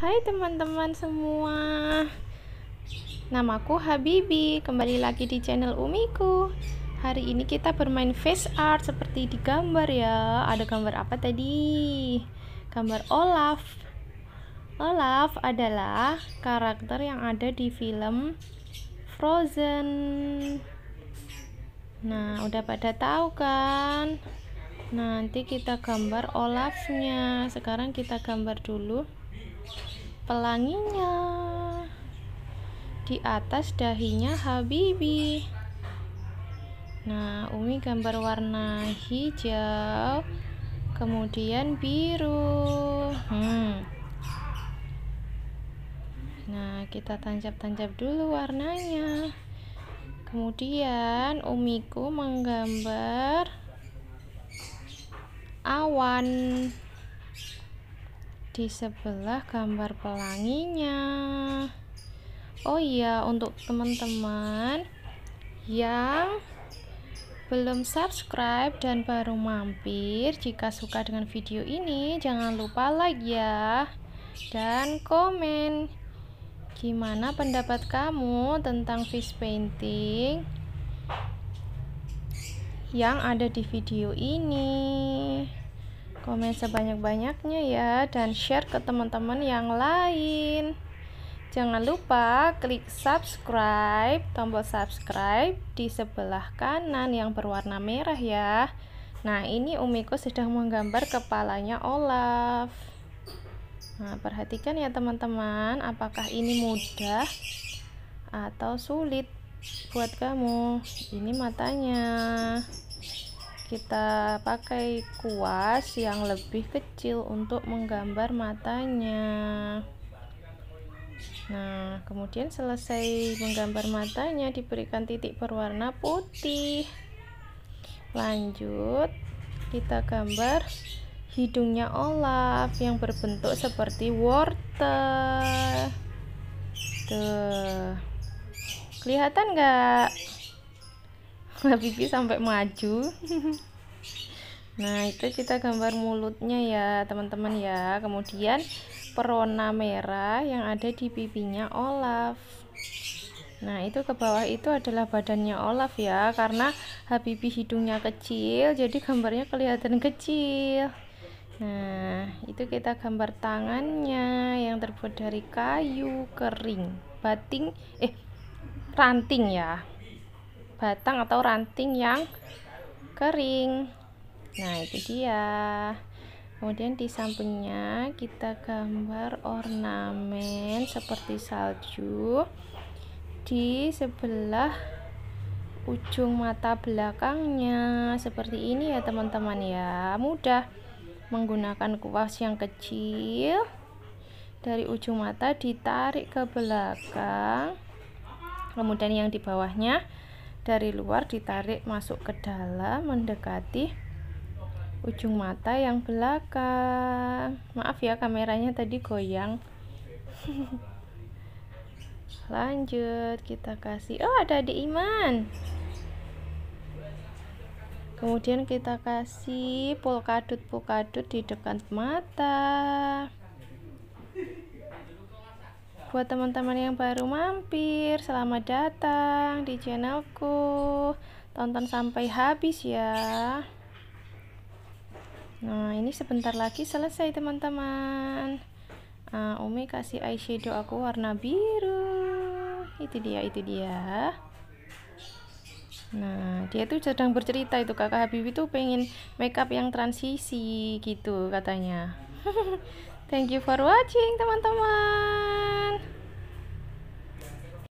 Hai teman-teman semua Namaku Habibi Kembali lagi di channel Umiku Hari ini kita bermain face art Seperti di gambar ya Ada gambar apa tadi? Gambar Olaf Olaf adalah karakter yang ada di film Frozen Nah udah pada tahu kan Nanti kita gambar Olafnya Sekarang kita gambar dulu pelanginya di atas dahinya Habibi nah Umi gambar warna hijau kemudian biru hmm. nah kita tancap-tancap dulu warnanya kemudian umiku menggambar awan di sebelah gambar pelanginya oh iya untuk teman-teman yang belum subscribe dan baru mampir jika suka dengan video ini jangan lupa like ya dan komen gimana pendapat kamu tentang face painting yang ada di video ini Komen sebanyak-banyaknya ya dan share ke teman-teman yang lain. Jangan lupa klik subscribe, tombol subscribe di sebelah kanan yang berwarna merah ya. Nah, ini Umiko sudah menggambar kepalanya Olaf. Nah, perhatikan ya teman-teman, apakah ini mudah atau sulit buat kamu? Ini matanya kita pakai kuas yang lebih kecil untuk menggambar matanya nah kemudian selesai menggambar matanya diberikan titik berwarna putih lanjut kita gambar hidungnya Olaf yang berbentuk seperti wortel tuh kelihatan nggak sebelah pipi sampai maju nah itu kita gambar mulutnya ya teman-teman ya kemudian perona merah yang ada di pipinya Olaf Nah itu ke bawah itu adalah badannya Olaf ya Karena Habibi hidungnya kecil Jadi gambarnya kelihatan kecil Nah itu kita gambar tangannya Yang terbuat dari kayu kering Bating Eh ranting ya batang atau ranting yang kering nah itu dia kemudian di sampingnya kita gambar ornamen seperti salju di sebelah ujung mata belakangnya seperti ini ya teman-teman ya mudah menggunakan kuas yang kecil dari ujung mata ditarik ke belakang kemudian yang di bawahnya dari luar ditarik masuk ke dalam mendekati ujung mata yang belakang maaf ya kameranya tadi goyang lanjut kita kasih oh ada di iman kemudian kita kasih polkadut polkadut di dekat mata Buat teman-teman yang baru mampir, selamat datang di channelku. Tonton sampai habis ya. Nah, ini sebentar lagi selesai teman-teman. Nah, Umi kasih eyeshadow aku warna biru. Itu dia, itu dia. Nah, dia tuh sedang bercerita itu kakak Habibie tuh pengen makeup yang transisi gitu katanya. Thank you for watching teman-teman.